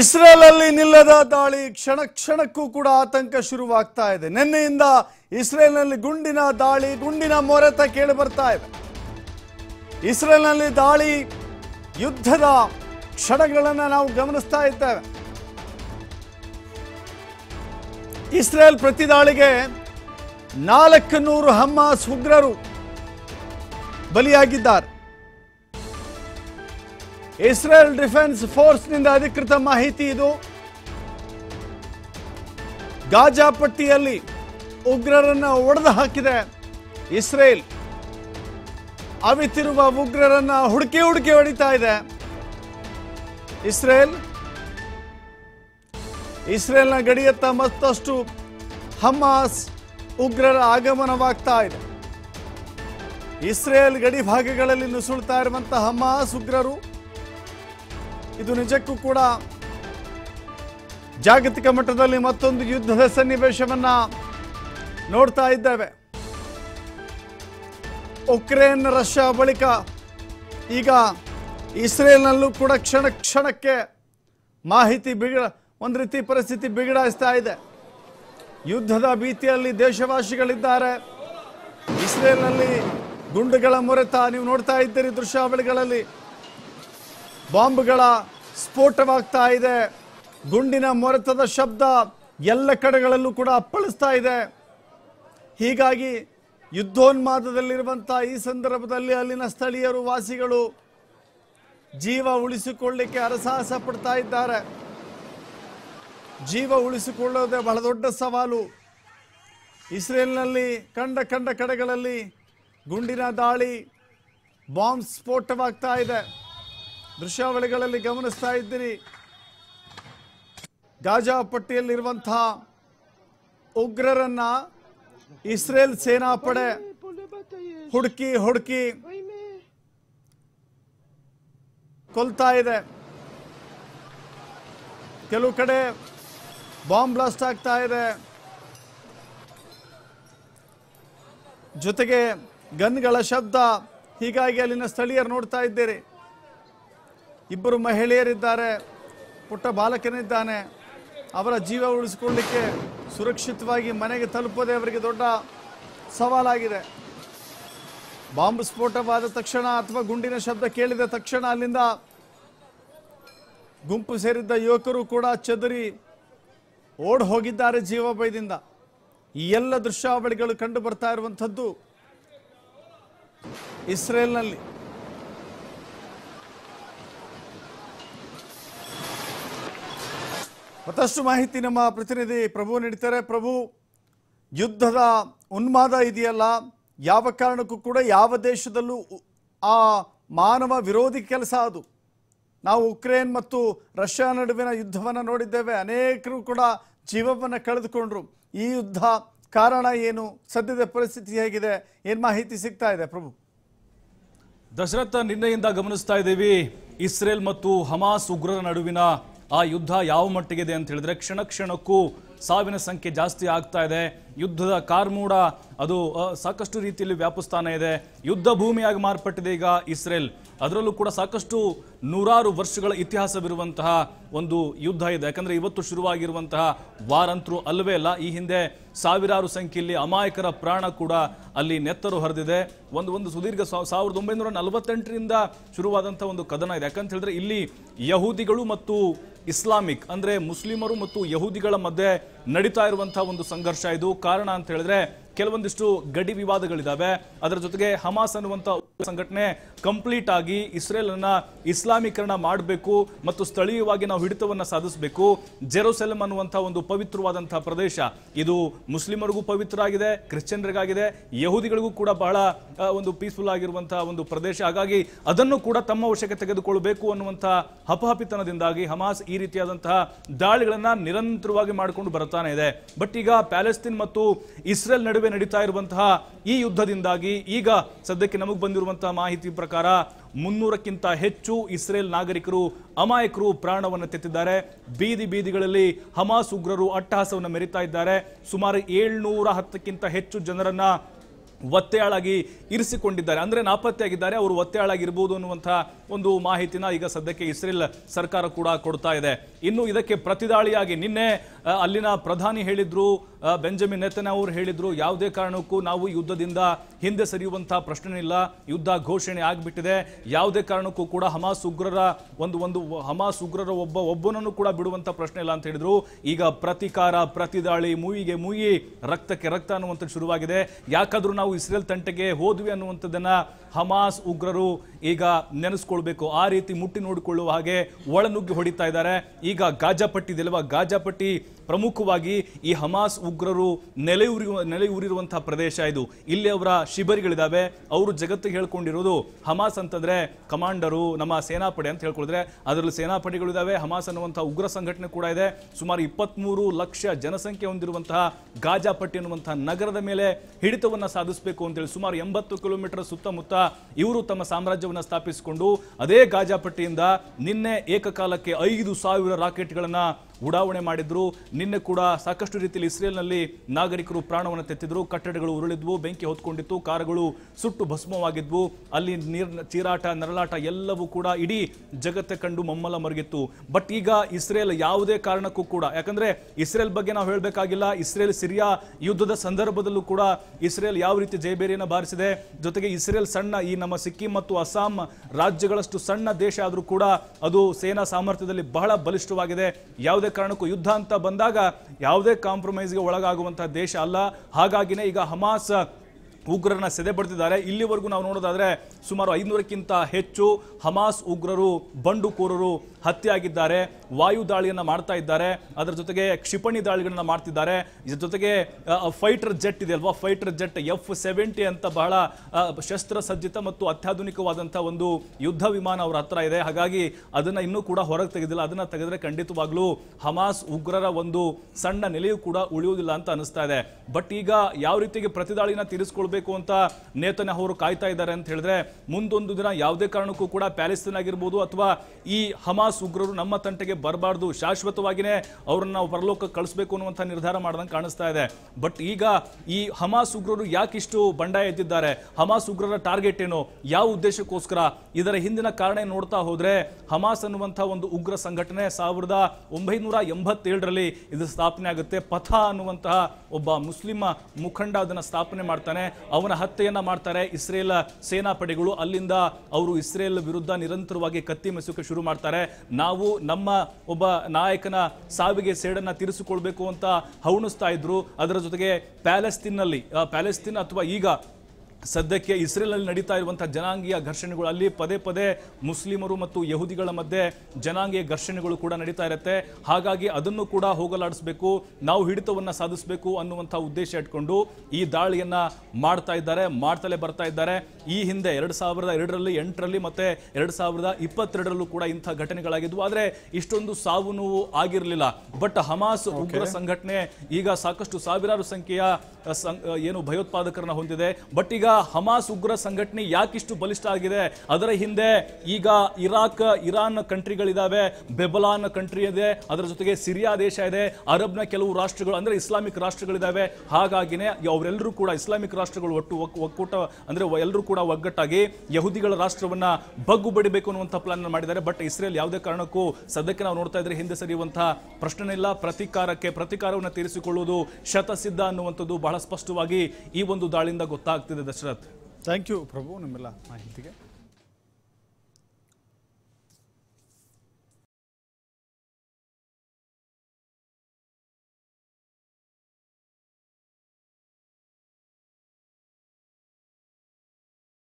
ಇಸ್ರೇಲಲ್ಲಿ ನಿಲ್ಲದ ದಾಳಿ ಕ್ಷಣ ಕ್ಷಣಕ್ಕೂ ಕೂಡ ಆತಂಕ ಶುರುವಾಗ್ತಾ ಇದೆ ನಿನ್ನೆಯಿಂದ ಇಸ್ರೇಲ್ನಲ್ಲಿ ಗುಂಡಿನ ದಾಳಿ ಗುಂಡಿನ ಮೊರೆತ ಕೇಳಿ ಬರ್ತಾ ಇದೆ ಇಸ್ರೇಲ್ನಲ್ಲಿ ದಾಳಿ ಯುದ್ಧದ ಕ್ಷಣಗಳನ್ನು ನಾವು ಗಮನಿಸ್ತಾ ಇದ್ದೇವೆ ಇಸ್ರೇಲ್ ಪ್ರತಿ ದಾಳಿಗೆ ನಾಲ್ಕು ನೂರು ಹಮ್ಮಾಸ್ ಉಗ್ರರು ಬಲಿಯಾಗಿದ್ದಾರೆ ಇಸ್ರೇಲ್ ಡಿಫೆನ್ಸ್ ಫೋರ್ಸ್ನಿಂದ ಅಧಿಕೃತ ಮಾಹಿತಿ ಇದು ಗಾಜಾ ಪಟ್ಟಿಯಲ್ಲಿ ಉಗ್ರರನ್ನು ಒಡೆದು ಹಾಕಿದೆ ಇಸ್ರೇಲ್ ಅವಿತಿರುವ ಉಗ್ರರನ್ನ ಹುಡುಕಿ ಹುಡುಕಿ ಹೊಡಿತಾ ಇದೆ ಇಸ್ರೇಲ್ ಇಸ್ರೇಲ್ನ ಗಡಿಯತ್ತ ಮತ್ತಷ್ಟು ಹಮಾಸ್ ಉಗ್ರರ ಆಗಮನವಾಗ್ತಾ ಇದೆ ಇಸ್ರೇಲ್ ಗಡಿ ಭಾಗಗಳಲ್ಲಿ ನುಸುಳ್ತಾ ಇರುವಂತಹ ಹಮಾಸ್ ಉಗ್ರರು ಇದು ನಿಜಕ್ಕೂ ಕೂಡ ಜಾಗತಿಕ ಮಟ್ಟದಲ್ಲಿ ಮತ್ತೊಂದು ಯುದ್ಧದ ಸನ್ನಿವೇಶವನ್ನ ನೋಡ್ತಾ ಇದ್ದೇವೆ ಉಕ್ರೇನ್ ರಷ್ಯಾ ಬಳಿಕ ಈಗ ಇಸ್ರೇಲ್ನಲ್ಲೂ ಕೂಡ ಕ್ಷಣ ಕ್ಷಣಕ್ಕೆ ಮಾಹಿತಿ ಬಿಗಡ ಒಂದು ರೀತಿ ಪರಿಸ್ಥಿತಿ ಬಿಗಡಾಯಿಸ್ತಾ ಇದೆ ಯುದ್ಧದ ಭೀತಿಯಲ್ಲಿ ದೇಶವಾಸಿಗಳಿದ್ದಾರೆ ಇಸ್ರೇಲ್ನಲ್ಲಿ ಗುಂಡುಗಳ ಮೊರೆತ ನೀವು ನೋಡ್ತಾ ಇದ್ದೀರಿ ದೃಶ್ಯಾವಳಿಗಳಲ್ಲಿ ಬಾಂಬ್ಗಳ ಸ್ಫೋಟವಾಗ್ತಾ ಇದೆ ಗುಂಡಿನ ಮೊರೆತದ ಶಬ್ದ ಎಲ್ಲ ಕಡೆಗಳಲ್ಲೂ ಕೂಡ ಅಪ್ಪಳಿಸ್ತಾ ಇದೆ ಹೀಗಾಗಿ ಯುದ್ಧೋನ್ಮಾದದಲ್ಲಿರುವಂಥ ಈ ಸಂದರ್ಭದಲ್ಲಿ ಅಲ್ಲಿನ ಸ್ಥಳೀಯರು ವಾಸಿಗಳು ಜೀವ ಉಳಿಸಿಕೊಳ್ಳಿಕ್ಕೆ ಅರಸಾಹಸ ಪಡ್ತಾ ಇದ್ದಾರೆ ಜೀವ ಉಳಿಸಿಕೊಳ್ಳೋದೇ ಬಹಳ ದೊಡ್ಡ ಸವಾಲು ಇಸ್ರೇಲ್ನಲ್ಲಿ ಕಂಡ ಕಂಡ ಕಡೆಗಳಲ್ಲಿ ಗುಂಡಿನ ದಾಳಿ ಬಾಂಬ್ ಸ್ಫೋಟವಾಗ್ತಾ ಇದೆ ದೃಶ್ಯಾವಳಿಗಳಲ್ಲಿ ಗಮನಿಸ್ತಾ ಇದ್ದೀರಿ ಗಾಜಾ ಪಟ್ಟಿಯಲ್ಲಿರುವಂತಹ ಉಗ್ರರನ್ನ ಇಸ್ರೇಲ್ ಸೇನಾಪಡೆ ಹುಡುಕಿ ಹುಡುಕಿ ಕೊಲ್ತಾ ಇದೆ ಕೆಲವು ಕಡೆ ಬಾಂಬ್ ಬ್ಲಾಸ್ಟ್ ಆಗ್ತಾ ಇದೆ ಜೊತೆಗೆ ಗನ್ಗಳ ಶಬ್ದ ಹೀಗಾಗಿ ಅಲ್ಲಿನ ಸ್ಥಳೀಯರು ನೋಡ್ತಾ ಇದ್ದೀರಿ ಇಬ್ಬರು ಮಹಿಳೆಯರಿದ್ದಾರೆ ಪುಟ್ಟ ಬಾಲಕನಿದ್ದಾನೆ ಅವರ ಜೀವ ಉಳಿಸಿಕೊಳ್ಳಲಿಕ್ಕೆ ಸುರಕ್ಷಿತವಾಗಿ ಮನೆಗೆ ತಲುಪೋದೇ ಅವರಿಗೆ ದೊಡ್ಡ ಸವಾಲಾಗಿದೆ ಬಾಂಬ್ ಸ್ಫೋಟವಾದ ತಕ್ಷಣ ಅಥವಾ ಗುಂಡಿನ ಶಬ್ದ ಕೇಳಿದ ತಕ್ಷಣ ಅಲ್ಲಿಂದ ಗುಂಪು ಸೇರಿದ್ದ ಯುವಕರು ಕೂಡ ಚದರಿ ಓಡ್ ಹೋಗಿದ್ದಾರೆ ಜೀವ ಭಯದಿಂದ ಈ ಎಲ್ಲ ದೃಶ್ಯಾವಳಿಗಳು ಕಂಡು ಬರ್ತಾ ಇರುವಂಥದ್ದು ಇಸ್ರೇಲ್ನಲ್ಲಿ ಮತ್ತಷ್ಟು ಮಾಹಿತಿ ನಮ್ಮ ಪ್ರತಿನಿಧಿ ಪ್ರಭು ನೀಡ್ತಾರೆ ಪ್ರಭು ಯುದ್ಧದ ಉನ್ಮಾದ ಇದೆಯಲ್ಲ ಯಾವ ಕಾರಣಕ್ಕೂ ಕೂಡ ಯಾವ ದೇಶದಲ್ಲೂ ಆ ಮಾನವ ವಿರೋಧಿ ಕೆಲಸ ಅದು ನಾವು ಉಕ್ರೇನ್ ಮತ್ತು ರಷ್ಯಾ ನಡುವಿನ ಯುದ್ಧವನ್ನು ನೋಡಿದ್ದೇವೆ ಅನೇಕರು ಕೂಡ ಜೀವವನ್ನು ಕಳೆದುಕೊಂಡ್ರು ಈ ಯುದ್ಧ ಕಾರಣ ಏನು ಸದ್ಯದ ಪರಿಸ್ಥಿತಿ ಹೇಗಿದೆ ಏನು ಮಾಹಿತಿ ಸಿಗ್ತಾ ಇದೆ ಪ್ರಭು ದಶರಥ ನಿನ್ನೆಯಿಂದ ಗಮನಿಸ್ತಾ ಇದ್ದೀವಿ ಇಸ್ರೇಲ್ ಮತ್ತು ಹಮಾಸ್ ಉಗ್ರರ ನಡುವಿನ ಆ ಯುದ್ಧ ಯಾವ ಮಟ್ಟಿಗೆ ಇದೆ ಅಂತ ಹೇಳಿದ್ರೆ ಕ್ಷಣ ಕ್ಷಣಕ್ಕೂ ಸಾವಿನ ಸಂಖ್ಯೆ ಜಾಸ್ತಿ ಆಗ್ತಾ ಇದೆ ಯುದ್ಧದ ಕಾರ್ಮೂಡ ಅದು ಸಾಕಷ್ಟು ರೀತಿಯಲ್ಲಿ ವ್ಯಾಪಿಸ್ತಾನೆ ಇದೆ ಯುದ್ಧ ಭೂಮಿಯಾಗಿ ಮಾರ್ಪಟ್ಟಿದೆ ಈಗ ಇಸ್ರೇಲ್ ಅದರಲ್ಲೂ ಕೂಡ ಸಾಕಷ್ಟು ನೂರಾರು ವರ್ಷಗಳ ಇತಿಹಾಸವಿರುವಂತಹ ಒಂದು ಯುದ್ಧ ಇದೆ ಯಾಕಂದರೆ ಇವತ್ತು ಶುರುವಾಗಿರುವಂತಹ ವಾರಂತರು ಅಲ್ಲವೇ ಅಲ್ಲ ಈ ಹಿಂದೆ ಸಾವಿರಾರು ಸಂಖ್ಯೆಯಲ್ಲಿ ಅಮಾಯಕರ ಪ್ರಾಣ ಕೂಡ ಅಲ್ಲಿ ನೆತ್ತರು ಹರಿದಿದೆ ಒಂದು ಒಂದು ಸುದೀರ್ಘ ಸಾವಿರದ ಒಂಬೈನೂರ ನಲವತ್ತೆಂಟರಿಂದ ಶುರುವಾದಂಥ ಒಂದು ಕದನ ಇದೆ ಯಾಕಂತ ಹೇಳಿದ್ರೆ ಇಲ್ಲಿ ಯಹೂದಿಗಳು ಮತ್ತು ಇಸ್ಲಾಮಿಕ್ ಅಂದರೆ ಮುಸ್ಲಿಮರು ಮತ್ತು ಯಹೂದಿಗಳ ಮಧ್ಯೆ ನಡೀತಾ ಇರುವಂತಹ ಒಂದು ಸಂಘರ್ಷ ಇದು ಕಾರಣ ಅಂತ ಹೇಳಿದ್ರೆ ಕೆಲವೊಂದಿಷ್ಟು ಗಡಿ ವಿವಾದಗಳಿದ್ದಾವೆ ಅದರ ಜೊತೆಗೆ ಹಮಾಸ್ ಅನ್ನುವಂಥ ಸಂಘಟನೆ ಕಂಪ್ಲೀಟ್ ಆಗಿ ಇಸ್ರೇಲ್ ಅನ್ನ ಇಸ್ಲಾಮೀಕರಣ ಮಾಡಬೇಕು ಮತ್ತು ಸ್ಥಳೀಯವಾಗಿ ನಾವು ಹಿಡಿತವನ್ನು ಸಾಧಿಸಬೇಕು ಜೆರೂಸೆಲಂ ಅನ್ನುವಂತಹ ಒಂದು ಪವಿತ್ರವಾದಂತಹ ಪ್ರದೇಶ ಇದು ಮುಸ್ಲಿಮರಿಗೂ ಪವಿತ್ರ ಆಗಿದೆ ಕ್ರಿಶ್ಚಿಯನ್ರಿಗಾಗಿದೆ ಯಹೂದಿಗಳಿಗೂ ಕೂಡ ಬಹಳ ಒಂದು ಪೀಸ್ಫುಲ್ ಆಗಿರುವಂತಹ ಒಂದು ಪ್ರದೇಶ ಹಾಗಾಗಿ ಅದನ್ನು ಕೂಡ ತಮ್ಮ ವಶಕ್ಕೆ ತೆಗೆದುಕೊಳ್ಳಬೇಕು ಅನ್ನುವಂತಹ ಹಪಹಪಿತನದಿಂದಾಗಿ ಹಮಾಸ್ ಈ ರೀತಿಯಾದಂತಹ ದಾಳಿಗಳನ್ನ ನಿರಂತರವಾಗಿ ಮಾಡಿಕೊಂಡು ಬರ್ತಾನೆ ಇದೆ ಬಟ್ ಈಗ ಪ್ಯಾಲೆಸ್ತೀನ್ ಮತ್ತು ಇಸ್ರೇಲ್ ನಡುವೆ ನಡುವೆ ನಡೀತಾ ಇರುವಂತಹ ಈ ಯುದ್ಧದಿಂದಾಗಿ ಈಗ ಸದ್ಯಕ್ಕೆ ನಮಗೆ ಬಂದಿರುವಂತಹ ಮಾಹಿತಿ ಪ್ರಕಾರ ಮುನ್ನೂರಕ್ಕಿಂತ ಹೆಚ್ಚು ಇಸ್ರೇಲ್ ನಾಗರಿಕರು ಅಮಾಯಕರು ಪ್ರಾಣವನ್ನು ತೆತ್ತಿದ್ದಾರೆ ಬೀದಿ ಬೀದಿಗಳಲ್ಲಿ ಹಮಾಸ್ ಉಗ್ರರು ಅಟ್ಟಹಾಸವನ್ನು ಮೆರಿತಾ ಇದ್ದಾರೆ ಸುಮಾರು ಏಳ್ನೂರ ಹತ್ತಕ್ಕಿಂತ ಹೆಚ್ಚು ಜನರನ್ನ ಒತ್ತೆಯಾಳಾಗಿ ಇರಿಸಿಕೊಂಡಿದ್ದಾರೆ ಅಂದರೆ ನಾಪತ್ತೆಯಾಗಿದ್ದಾರೆ ಅವರು ಒತ್ತೆಯಾಳಾಗಿರ್ಬೋದು ಅನ್ನುವಂತಹ ಒಂದು ಮಾಹಿತಿನ ಈಗ ಸದ್ಯಕ್ಕೆ ಇಸ್ರೇಲ್ ಸರ್ಕಾರ ಕೂಡ ಕೊಡ್ತಾ ಇದೆ ಇನ್ನು ಇದಕ್ಕೆ ಪ್ರತಿದಾಳಿಯಾಗಿ ನಿನ್ನೆ ಅಲ್ಲಿನ ಪ್ರಧಾನಿ ಹೇಳಿದ್ರು ಬೆಂಜಮಿನ್ ನೆತನ ಅವರು ಹೇಳಿದ್ರು ಯಾವುದೇ ಕಾರಣಕ್ಕೂ ನಾವು ಯುದ್ಧದಿಂದ ಹಿಂದೆ ಸರಿಯುವಂತಹ ಪ್ರಶ್ನೆ ಇಲ್ಲ ಯುದ್ಧ ಘೋಷಣೆ ಆಗಿಬಿಟ್ಟಿದೆ ಯಾವುದೇ ಕಾರಣಕ್ಕೂ ಕೂಡ ಹಮಾಸ್ ಉಗ್ರರ ಒಂದು ಒಂದು ಹಮಾಸ್ ಉಗ್ರರ ಒಬ್ಬ ಒಬ್ಬನನ್ನು ಕೂಡ ಬಿಡುವಂಥ ಪ್ರಶ್ನೆ ಇಲ್ಲ ಅಂತ ಹೇಳಿದ್ರು ಈಗ ಪ್ರತಿಕಾರ ಪ್ರತಿದಾಳಿ ಮೂವಿಗೆ ಮೂಯಿ ರಕ್ತಕ್ಕೆ ರಕ್ತ ಅನ್ನುವಂಥದ್ದು ಶುರುವಾಗಿದೆ ಯಾಕಾದರೂ ನಾವು ಇಸ್ರೇಲ್ ತಂಟೆಗೆ ಹೋದ್ವಿ ಅನ್ನುವಂಥದ್ದನ್ನು ಹಮಾಸ್ ಉಗ್ರರು ಈಗ ನೆನೆಸ್ಕೊಳ್ಬೇಕು ಆ ರೀತಿ ಮುಟ್ಟಿ ನೋಡಿಕೊಳ್ಳುವ ಹಾಗೆ ಒಳನುಗ್ಗಿ ಹೊಡಿತಾ ಇದ್ದಾರೆ ಈಗ ಗಾಜಾಪಟ್ಟಿದೆಲ್ವಾ ಗಾಜಾಪಟ್ಟಿ ಪ್ರಮುಖವಾಗಿ ಈ ಹಮಾಸ್ ಉಗ್ರರು ನೆಲೆಯೂರಿ ನೆಲೆಯೂರಿರುವಂತಹ ಪ್ರದೇಶ ಇದು ಇಲ್ಲಿ ಅವರ ಶಿಬರಿಗಳಿದ್ದಾವೆ ಅವರು ಜಗತ್ತಿಗೆ ಹೇಳ್ಕೊಂಡಿರೋದು ಹಮಾಸ್ ಅಂತಂದ್ರೆ ಕಮಾಂಡರು ನಮ್ಮ ಸೇನಾಪಡೆ ಅಂತ ಹೇಳ್ಕೊಳಿದ್ರೆ ಅದರಲ್ಲಿ ಸೇನಾಪಡೆಗಳಿದ್ದಾವೆ ಹಮಾಸ್ ಅನ್ನುವಂತಹ ಉಗ್ರ ಸಂಘಟನೆ ಕೂಡ ಇದೆ ಸುಮಾರು ಇಪ್ಪತ್ತ್ಮೂರು ಲಕ್ಷ ಜನಸಂಖ್ಯೆ ಹೊಂದಿರುವಂತಹ ಗಾಜಾಪಟ್ಟಿ ಅನ್ನುವಂತಹ ನಗರದ ಮೇಲೆ ಹಿಡಿತವನ್ನು ಸಾಧಿಸಬೇಕು ಅಂತೇಳಿ ಸುಮಾರು ಎಂಬತ್ತು ಕಿಲೋಮೀಟರ್ ಸುತ್ತಮುತ್ತ ಇವರು ತಮ್ಮ ಸಾಮ್ರಾಜ್ಯವನ್ನು ಸ್ಥಾಪಿಸಿಕೊಂಡು ಅದೇ ಗಾಜಾಪಟ್ಟಿಯಿಂದ ನಿನ್ನೆ ಏಕಕಾಲಕ್ಕೆ ಐದು ಸಾವಿರ ರಾಕೆಟ್ಗಳನ್ನು ಉಡಾವಣೆ ಮಾಡಿದ್ರು ನಿನ್ನೆ ಕೂಡ ಸಾಕಷ್ಟು ರೀತಿಯಲ್ಲಿ ಇಸ್ರೇಲ್ನಲ್ಲಿ ನಾಗರಿಕರು ಪ್ರಾಣವನ್ನು ತೆತ್ತಿದ್ರು ಕಟ್ಟಡಗಳು ಉರುಳಿದ್ವು ಬೆಂಕಿ ಹೊತ್ಕೊಂಡಿತ್ತು ಕಾರುಗಳು ಸುಟ್ಟು ಭಸ್ಮವಾಗಿದ್ವು ಅಲ್ಲಿ ನೀರ್ ಚೀರಾಟ ನರಳಾಟ ಎಲ್ಲವೂ ಕೂಡ ಇಡೀ ಜಗತ್ತ ಕಂಡು ಮಮ್ಮಲ ಮರಗಿತ್ತು ಬಟ್ ಈಗ ಇಸ್ರೇಲ್ ಯಾವುದೇ ಕಾರಣಕ್ಕೂ ಕೂಡ ಯಾಕಂದ್ರೆ ಇಸ್ರೇಲ್ ಬಗ್ಗೆ ನಾವು ಹೇಳಬೇಕಾಗಿಲ್ಲ ಇಸ್ರೇಲ್ ಸಿರಿಯಾ ಯುದ್ಧದ ಸಂದರ್ಭದಲ್ಲೂ ಕೂಡ ಇಸ್ರೇಲ್ ಯಾವ ರೀತಿ ಜಯಬೇರಿಯನ್ನು ಬಾರಿಸಿದೆ ಜೊತೆಗೆ ಇಸ್ರೇಲ್ ಸಣ್ಣ ಈ ನಮ್ಮ ಸಿಕ್ಕಿಂ ಮತ್ತು ಅಸ್ಸಾಂ ರಾಜ್ಯಗಳಷ್ಟು ಸಣ್ಣ ದೇಶ ಆದರೂ ಕೂಡ ಅದು ಸೇನಾ ಸಾಮರ್ಥ್ಯದಲ್ಲಿ ಬಹಳ ಬಲಿಷ್ಠವಾಗಿದೆ ಯಾವುದೇ ಕಾರಣಕ್ಕೂ ಯುದ್ಧ ಅಂತ ಬಂದಾಗ ಯಾವುದೇ ಕಾಂಪ್ರಮೈಸ್ಗೆ ಒಳಗಾಗುವಂತಹ ದೇಶ ಅಲ್ಲ ಹಾಗಾಗಿನೇ ಈಗ ಹಮಾಸ್ ಉಗ್ರರನ್ನ ಸೆದೆ ಬಡ್ತಿದ್ದಾರೆ ಇಲ್ಲಿವರೆಗೂ ನಾವು ನೋಡೋದಾದರೆ ಸುಮಾರು ಐನೂರಕ್ಕಿಂತ ಹೆಚ್ಚು ಹಮಾಸ್ ಉಗ್ರರು ಬಂಡುಕೋರರು ಹತ್ಯೆಯಾಗಿದ್ದಾರೆ ವಾಯು ದಾಳಿಯನ್ನು ಮಾಡ್ತಾ ಇದ್ದಾರೆ ಅದರ ಜೊತೆಗೆ ಕ್ಷಿಪಣಿ ದಾಳಿಗಳನ್ನು ಮಾಡ್ತಿದ್ದಾರೆ ಇದರ ಜೊತೆಗೆ ಫೈಟರ್ ಜೆಟ್ ಇದೆ ಅಲ್ವಾ ಫೈಟರ್ ಜೆಟ್ ಎಫ್ ಸೆವೆಂಟಿ ಅಂತ ಬಹಳ ಶಸ್ತ್ರಸಜ್ಜಿತ ಮತ್ತು ಅತ್ಯಾಧುನಿಕವಾದಂಥ ಒಂದು ಯುದ್ಧ ವಿಮಾನ ಅವರ ಹತ್ರ ಇದೆ ಹಾಗಾಗಿ ಅದನ್ನು ಇನ್ನೂ ಕೂಡ ಹೊರಗೆ ತೆಗೆದಿಲ್ಲ ಅದನ್ನು ತೆಗೆದ್ರೆ ಖಂಡಿತವಾಗ್ಲೂ ಹಮಾಸ್ ಉಗ್ರರ ಒಂದು ಸಣ್ಣ ನೆಲೆಯೂ ಕೂಡ ಉಳಿಯುವುದಿಲ್ಲ ಅಂತ ಅನಿಸ್ತಾ ಇದೆ ಬಟ್ ಈಗ ಯಾವ ರೀತಿಗೆ ಪ್ರತಿದಾಳಿನ ತೀರಿಸಿಕೊಳ್ಬೇಕು ಅಂತ ನೇತನ ಅವರು ಕಾಯ್ತಾ ಇದ್ದಾರೆ ಅಂತ ಹೇಳಿದ್ರೆ ಮುಂದೊಂದು ದಿನ ಯಾವುದೇ ಕಾರಣಕ್ಕೂ ಕೂಡ ಪ್ಯಾಲೆಸ್ತೀನ್ ಆಗಿರ್ಬೋದು ಅಥವಾ ಈ ಹಮಾಸ್ ಉಗ್ರರು ನಮ್ಮ ತಂಟೆಗೆ ಬರಬಾರ್ದು ಶಾಶ್ವತವಾಗಿಯೇ ಅವ್ರನ್ನ ನಾವು ಪರಲೋಕ ಕಳಿಸ್ಬೇಕು ಅನ್ನುವಂಥ ನಿರ್ಧಾರ ಮಾಡ್ದಂಗೆ ಕಾಣಿಸ್ತಾ ಇದೆ ಬಟ್ ಈಗ ಈ ಹಮಾಸ್ ಉಗ್ರರು ಯಾಕಿಷ್ಟು ಬಂಡಾಯ ಎದ್ದಿದ್ದಾರೆ ಹಮಾಸ್ ಉಗ್ರರ ಟಾರ್ಗೆಟ್ ಏನು ಯಾವ ಉದ್ದೇಶಕ್ಕೋಸ್ಕರ ಇದರ ಹಿಂದಿನ ಕಾರಣ ನೋಡ್ತಾ ಹೋದರೆ ಹಮಾಸ್ ಅನ್ನುವಂಥ ಒಂದು ಉಗ್ರ ಸಂಘಟನೆ ಸಾವಿರದ ಒಂಬೈನೂರ ಎಂಬತ್ತೇಳರಲ್ಲಿ ಇದು ಸ್ಥಾಪನೆ ಆಗುತ್ತೆ ಪಥ ಅನ್ನುವಂತಹ ಒಬ್ಬ ಮುಸ್ಲಿಮ ಮುಖಂಡ ಅದನ್ನು ಸ್ಥಾಪನೆ ಮಾಡ್ತಾನೆ ಅವನ ಹತ್ಯೆಯನ್ನು ಮಾಡ್ತಾರೆ ಇಸ್ರೇಲ್ ಸೇನಾಪಡೆಗಳು ಅಲ್ಲಿಂದ ಅವರು ಇಸ್ರೇಲ್ ವಿರುದ್ಧ ನಿರಂತರವಾಗಿ ಕತ್ತಿ ಮೆಸುಕ ಶುರು ಮಾಡ್ತಾರೆ ನಾವು ನಮ್ಮ ಒಬ್ಬ ನಾಯಕನ ಸಾವಿಗೆ ಸೇಡನ್ನ ತೀರಿಸಿಕೊಳ್ಬೇಕು ಅಂತ ಹೌಣಿಸ್ತಾ ಇದ್ರು ಅದರ ಜೊತೆಗೆ ಪ್ಯಾಲೆಸ್ತೀನ್ನಲ್ಲಿ ಪ್ಯಾಲೆಸ್ತೀನ್ ಅಥವಾ ಈಗ ಸದ್ಯಕ್ಕೆ ಇಸ್ರೇಲ್ನಲ್ಲಿ ನಡೀತಾ ಇರುವಂಥ ಜನಾಂಗೀಯ ಘರ್ಷಣೆಗಳು ಅಲ್ಲಿ ಪದೇ ಪದೇ ಮುಸ್ಲಿಮರು ಮತ್ತು ಯಹೂದಿಗಳ ಮಧ್ಯೆ ಜನಾಂಗೀಯ ಘರ್ಷಣೆಗಳು ಕೂಡ ನಡೀತಾ ಇರುತ್ತೆ ಹಾಗಾಗಿ ಅದನ್ನು ಕೂಡ ಹೋಗಲಾಡಿಸಬೇಕು ನಾವು ಹಿಡಿತವನ್ನು ಸಾಧಿಸಬೇಕು ಅನ್ನುವಂಥ ಉದ್ದೇಶ ಇಟ್ಕೊಂಡು ಈ ದಾಳಿಯನ್ನು ಮಾಡ್ತಾ ಇದ್ದಾರೆ ಮಾಡ್ತಲೇ ಬರ್ತಾ ಇದ್ದಾರೆ ಈ ಹಿಂದೆ ಎರಡು ಸಾವಿರದ ಎರಡರಲ್ಲಿ ಎಂಟರಲ್ಲಿ ಮತ್ತೆ ಎರಡು ಸಾವಿರದ ಇಪ್ಪತ್ತೆರಡರಲ್ಲೂ ಕೂಡ ಇಂಥ ಘಟನೆಗಳಾಗಿದ್ವು ಆದರೆ ಇಷ್ಟೊಂದು ಸಾವು ನೋವು ಆಗಿರಲಿಲ್ಲ ಬಟ್ ಹಮಾಸ್ ಉಗ್ರ ಸಂಘಟನೆ ಈಗ ಸಾಕಷ್ಟು ಸಾವಿರಾರು ಸಂಖ್ಯೆಯ ಏನು ಭಯೋತ್ಪಾದಕರನ್ನ ಹೊಂದಿದೆ ಬಟ್ ಈಗ ಹಮಾಸ್ ಉಗ್ರ ಸಂಘಟನೆ ಯಾಕಿಷ್ಟು ಬಲಿಷ್ಠ ಆಗಿದೆ ಅದರ ಹಿಂದೆ ಈಗ ಇರಾಕ್ ಇರಾನ್ ಕಂಟ್ರಿಗಳಿದ್ದಾವೆ ಬೆಬಲಾನ್ ಕಂಟ್ರಿ ಇದೆ ಅದರ ಜೊತೆಗೆ ಸಿರಿಯಾ ದೇಶ ಇದೆ ಅರಬ್ನ ಕೆಲವು ರಾಷ್ಟ್ರಗಳು ಅಂದ್ರೆ ಇಸ್ಲಾಮಿಕ್ ರಾಷ್ಟ್ರಗಳಿದ್ದಾವೆ ಹಾಗಾಗಿನೇ ಅವರೆಲ್ಲರೂ ಕೂಡ ಇಸ್ಲಾಮಿಕ್ ರಾಷ್ಟ್ರಗಳು ಒಟ್ಟು ಒಕ್ಕೂಟ ಅಂದ್ರೆ ಎಲ್ಲರೂ ಕೂಡ ಒಗ್ಗಟ್ಟಾಗಿ ಯಹುದಿಗಳ ರಾಷ್ಟ್ರವನ್ನ ಬಗ್ಗು ಬಡಿಬೇಕು ಅನ್ನುವಂಥ ಪ್ಲಾನ್ ಮಾಡಿದ್ದಾರೆ ಬಟ್ ಇಸ್ರೇಲ್ ಯಾವುದೇ ಕಾರಣಕ್ಕೂ ಸದ್ಯಕ್ಕೆ ನಾವು ನೋಡ್ತಾ ಇದ್ರೆ ಹಿಂದೆ ಸರಿಯುವಂತಹ ಪ್ರಶ್ನೆ ಇಲ್ಲ ಪ್ರತೀಕಾರಕ್ಕೆ ಪ್ರತೀಕಾರವನ್ನು ತೀರಿಸಿಕೊಳ್ಳುವುದು ಶತಸಿದ್ಧ ಅನ್ನುವಂಥದ್ದು ಬಹಳ ಸ್ಪಷ್ಟವಾಗಿ ಈ ಒಂದು ದಾಳಿಯಿಂದ ಗೊತ್ತಾಗ್ತಿದೆ दशरथ थैंक यू प्रभु निम्ला महिति के